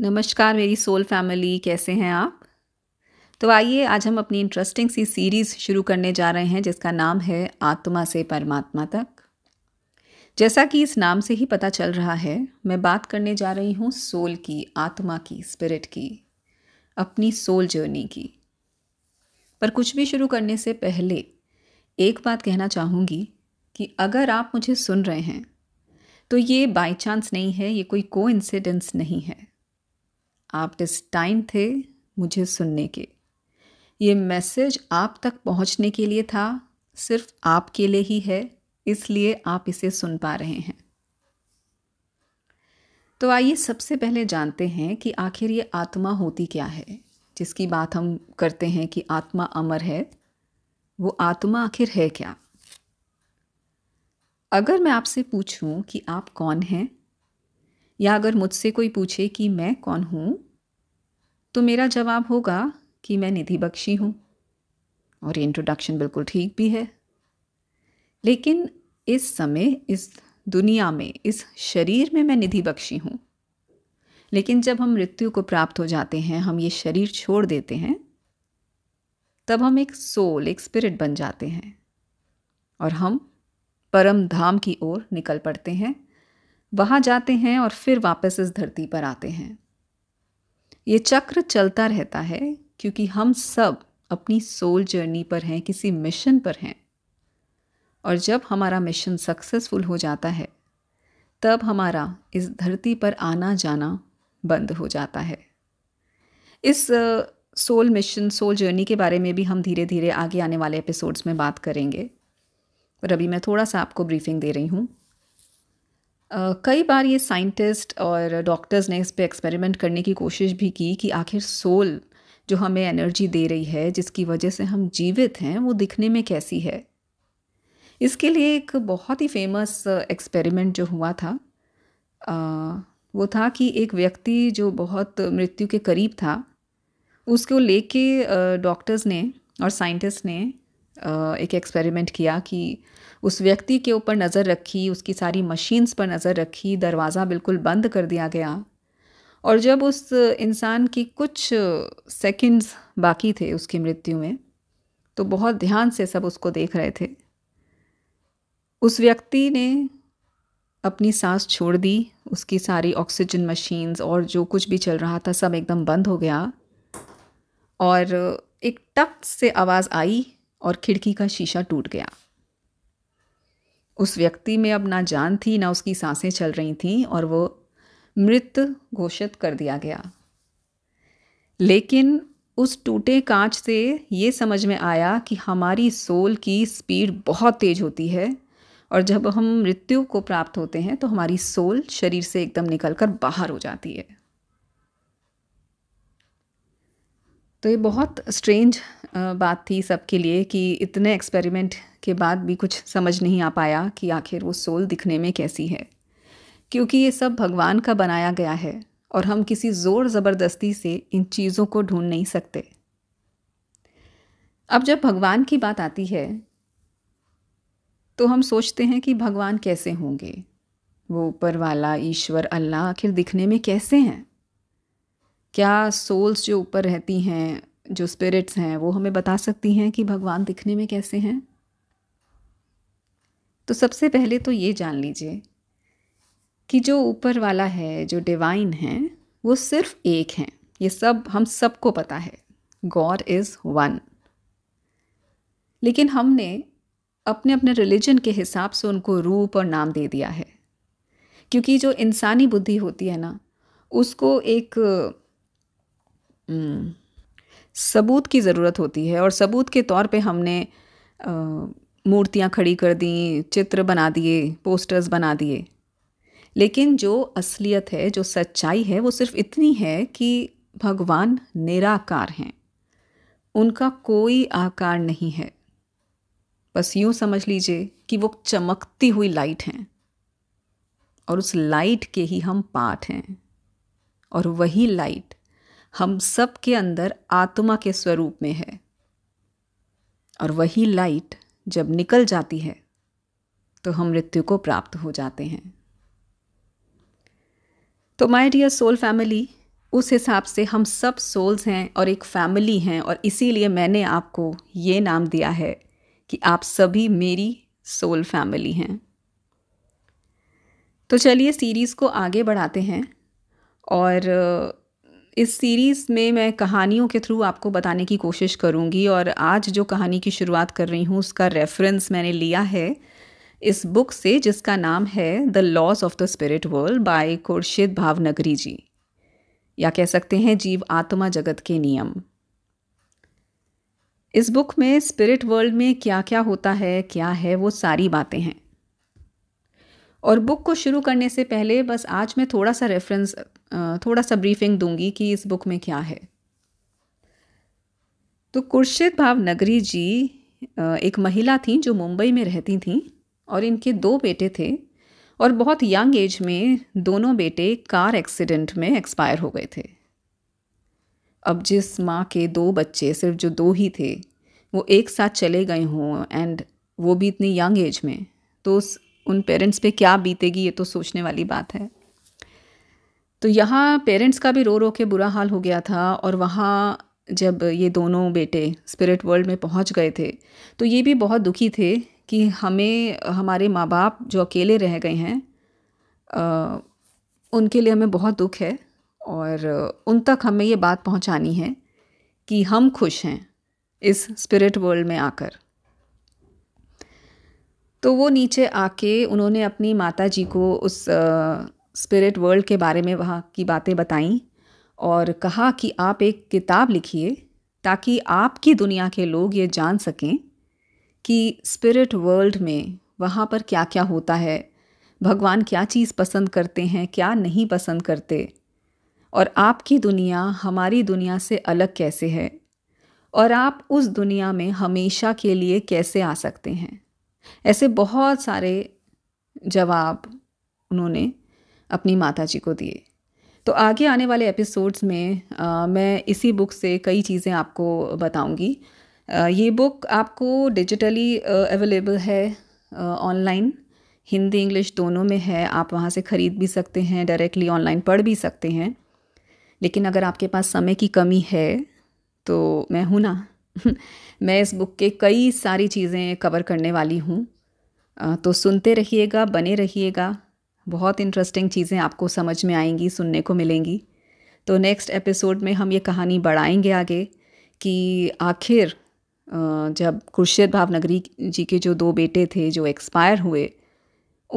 नमस्कार मेरी soul family कैसे हैं आप तो आइए आज हम अपनी इंटरेस्टिंग सी सीरीज़ शुरू करने जा रहे हैं जिसका नाम है आत्मा से परमात्मा तक जैसा कि इस नाम से ही पता चल रहा है मैं बात करने जा रही हूँ सोल की आत्मा की स्पिरिट की अपनी सोल जर्नी की पर कुछ भी शुरू करने से पहले एक बात कहना चाहूँगी कि अगर आप मुझे सुन रहे हैं तो ये बाई चांस नहीं है ये कोई को नहीं है आप डिस्टाइन थे मुझे सुनने के ये मैसेज आप तक पहुंचने के लिए था सिर्फ आपके लिए ही है इसलिए आप इसे सुन पा रहे हैं तो आइए सबसे पहले जानते हैं कि आखिर ये आत्मा होती क्या है जिसकी बात हम करते हैं कि आत्मा अमर है वो आत्मा आखिर है क्या अगर मैं आपसे पूछूं कि आप कौन हैं या अगर मुझसे कोई पूछे कि मैं कौन हूं तो मेरा जवाब होगा कि मैं निधि बख्शी हूँ और ये इंट्रोडक्शन बिल्कुल ठीक भी है लेकिन इस समय इस दुनिया में इस शरीर में मैं निधि बख्शी हूँ लेकिन जब हम मृत्यु को प्राप्त हो जाते हैं हम ये शरीर छोड़ देते हैं तब हम एक सोल एक स्पिरिट बन जाते हैं और हम परम धाम की ओर निकल पड़ते हैं वहाँ जाते हैं और फिर वापस इस धरती पर आते हैं ये चक्र चलता रहता है क्योंकि हम सब अपनी सोल जर्नी पर हैं किसी मिशन पर हैं और जब हमारा मिशन सक्सेसफुल हो जाता है तब हमारा इस धरती पर आना जाना बंद हो जाता है इस सोल मिशन सोल जर्नी के बारे में भी हम धीरे धीरे आगे आने वाले एपिसोड्स में बात करेंगे और अभी मैं थोड़ा सा आपको ब्रीफिंग दे रही हूँ कई बार ये साइंटिस्ट और डॉक्टर्स ने इस पर एक्सपेरिमेंट करने की कोशिश भी की कि आखिर सोल जो हमें एनर्जी दे रही है जिसकी वजह से हम जीवित हैं वो दिखने में कैसी है इसके लिए एक बहुत ही फेमस एक्सपेरिमेंट जो हुआ था आ, वो था कि एक व्यक्ति जो बहुत मृत्यु के करीब था उसको लेके डॉक्टर्स ने और साइंटिस्ट ने एक एक्सपेरिमेंट किया कि उस व्यक्ति के ऊपर नज़र रखी उसकी सारी मशीन्स पर नज़र रखी दरवाज़ा बिल्कुल बंद कर दिया गया और जब उस इंसान की कुछ सेकंड्स बाकी थे उसकी मृत्यु में तो बहुत ध्यान से सब उसको देख रहे थे उस व्यक्ति ने अपनी सांस छोड़ दी उसकी सारी ऑक्सीजन मशीन्स और जो कुछ भी चल रहा था सब एकदम बंद हो गया और एक टक से आवाज़ आई और खिड़की का शीशा टूट गया उस व्यक्ति में अब ना जान थी ना उसकी सांसें चल रही थीं और वो मृत घोषित कर दिया गया लेकिन उस टूटे कांच से ये समझ में आया कि हमारी सोल की स्पीड बहुत तेज़ होती है और जब हम मृत्यु को प्राप्त होते हैं तो हमारी सोल शरीर से एकदम निकल कर बाहर हो जाती है तो ये बहुत स्ट्रेंज बात थी सबके लिए कि इतने एक्सपेरिमेंट के बाद भी कुछ समझ नहीं आ पाया कि आखिर वो सोल दिखने में कैसी है क्योंकि ये सब भगवान का बनाया गया है और हम किसी ज़ोर ज़बरदस्ती से इन चीज़ों को ढूंढ नहीं सकते अब जब भगवान की बात आती है तो हम सोचते हैं कि भगवान कैसे होंगे वो ऊपर वाला ईश्वर अल्लाह आखिर दिखने में कैसे हैं क्या सोल्स जो ऊपर रहती हैं जो स्पिरिट्स हैं वो हमें बता सकती हैं कि भगवान दिखने में कैसे हैं तो सबसे पहले तो ये जान लीजिए कि जो ऊपर वाला है जो डिवाइन है वो सिर्फ एक हैं ये सब हम सबको पता है गॉड इज़ वन लेकिन हमने अपने अपने रिलीजन के हिसाब से उनको रूप और नाम दे दिया है क्योंकि जो इंसानी बुद्धि होती है ना उसको एक हम्म। सबूत की ज़रूरत होती है और सबूत के तौर पे हमने मूर्तियाँ खड़ी कर दी चित्र बना दिए पोस्टर्स बना दिए लेकिन जो असलियत है जो सच्चाई है वो सिर्फ इतनी है कि भगवान निराकार हैं उनका कोई आकार नहीं है बस यूँ समझ लीजिए कि वो चमकती हुई लाइट हैं और उस लाइट के ही हम पाठ हैं और वही लाइट हम सब के अंदर आत्मा के स्वरूप में है और वही लाइट जब निकल जाती है तो हम मृत्यु को प्राप्त हो जाते हैं तो माय डियर सोल फैमिली उस हिसाब से हम सब सोल्स हैं और एक फैमिली हैं और इसीलिए मैंने आपको ये नाम दिया है कि आप सभी मेरी सोल फैमिली हैं तो चलिए सीरीज़ को आगे बढ़ाते हैं और इस सीरीज़ में मैं कहानियों के थ्रू आपको बताने की कोशिश करूँगी और आज जो कहानी की शुरुआत कर रही हूँ उसका रेफरेंस मैंने लिया है इस बुक से जिसका नाम है the laws of the spirit world by Khurshid Bhavnagri ji या कह सकते हैं जीव आत्मा जगत के नियम इस बुक में स्पिरिट वर्ल्ड में क्या क्या होता है क्या है वो सारी बातें हैं और बुक को शुरू करने से पहले बस आज मैं थोड़ा सा रेफरेंस थोड़ा सा ब्रीफिंग दूंगी कि इस बुक में क्या है तो कुर्शिद नगरी जी एक महिला थी जो मुंबई में रहती थी और इनके दो बेटे थे और बहुत यंग एज में दोनों बेटे कार एक्सीडेंट में एक्सपायर हो गए थे अब जिस माँ के दो बच्चे सिर्फ जो दो ही थे वो एक साथ चले गए हों एंड वो भी इतनी यंग एज में तो उस उन पेरेंट्स पे क्या बीतेगी ये तो सोचने वाली बात है तो यहाँ पेरेंट्स का भी रो रो के बुरा हाल हो गया था और वहाँ जब ये दोनों बेटे स्पिरिट वर्ल्ड में पहुँच गए थे तो ये भी बहुत दुखी थे कि हमें हमारे माँ बाप जो अकेले रह गए हैं उनके लिए हमें बहुत दुख है और उन तक हमें ये बात पहुँचानी है कि हम खुश हैं इस स्पिरिट वर्ल्ड में आकर तो वो नीचे आके उन्होंने अपनी माता जी को उस स्पिरिट वर्ल्ड के बारे में वहाँ की बातें बताई और कहा कि आप एक किताब लिखिए ताकि आपकी दुनिया के लोग ये जान सकें कि स्पिरिट वर्ल्ड में वहाँ पर क्या क्या होता है भगवान क्या चीज़ पसंद करते हैं क्या नहीं पसंद करते और आपकी दुनिया हमारी दुनिया से अलग कैसे है और आप उस दुनिया में हमेशा के लिए कैसे आ सकते हैं ऐसे बहुत सारे जवाब उन्होंने अपनी माता जी को दिए तो आगे आने वाले एपिसोड्स में आ, मैं इसी बुक से कई चीज़ें आपको बताऊंगी ये बुक आपको डिजिटली अवेलेबल है ऑनलाइन हिंदी इंग्लिश दोनों में है आप वहाँ से ख़रीद भी सकते हैं डायरेक्टली ऑनलाइन पढ़ भी सकते हैं लेकिन अगर आपके पास समय की कमी है तो मैं हूँ ना मैं इस बुक के कई सारी चीज़ें कवर करने वाली हूँ तो सुनते रहिएगा बने रहिएगा बहुत इंटरेस्टिंग चीज़ें आपको समझ में आएंगी सुनने को मिलेंगी तो नेक्स्ट एपिसोड में हम ये कहानी बढ़ाएंगे आगे कि आखिर जब खुर्शीद भावनगरी जी के जो दो बेटे थे जो एक्सपायर हुए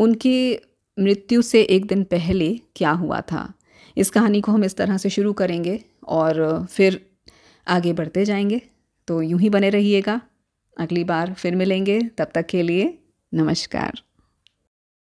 उनकी मृत्यु से एक दिन पहले क्या हुआ था इस कहानी को हम इस तरह से शुरू करेंगे और फिर आगे बढ़ते जाएंगे तो यूं ही बने रहिएगा अगली बार फिर मिलेंगे तब तक के लिए नमस्कार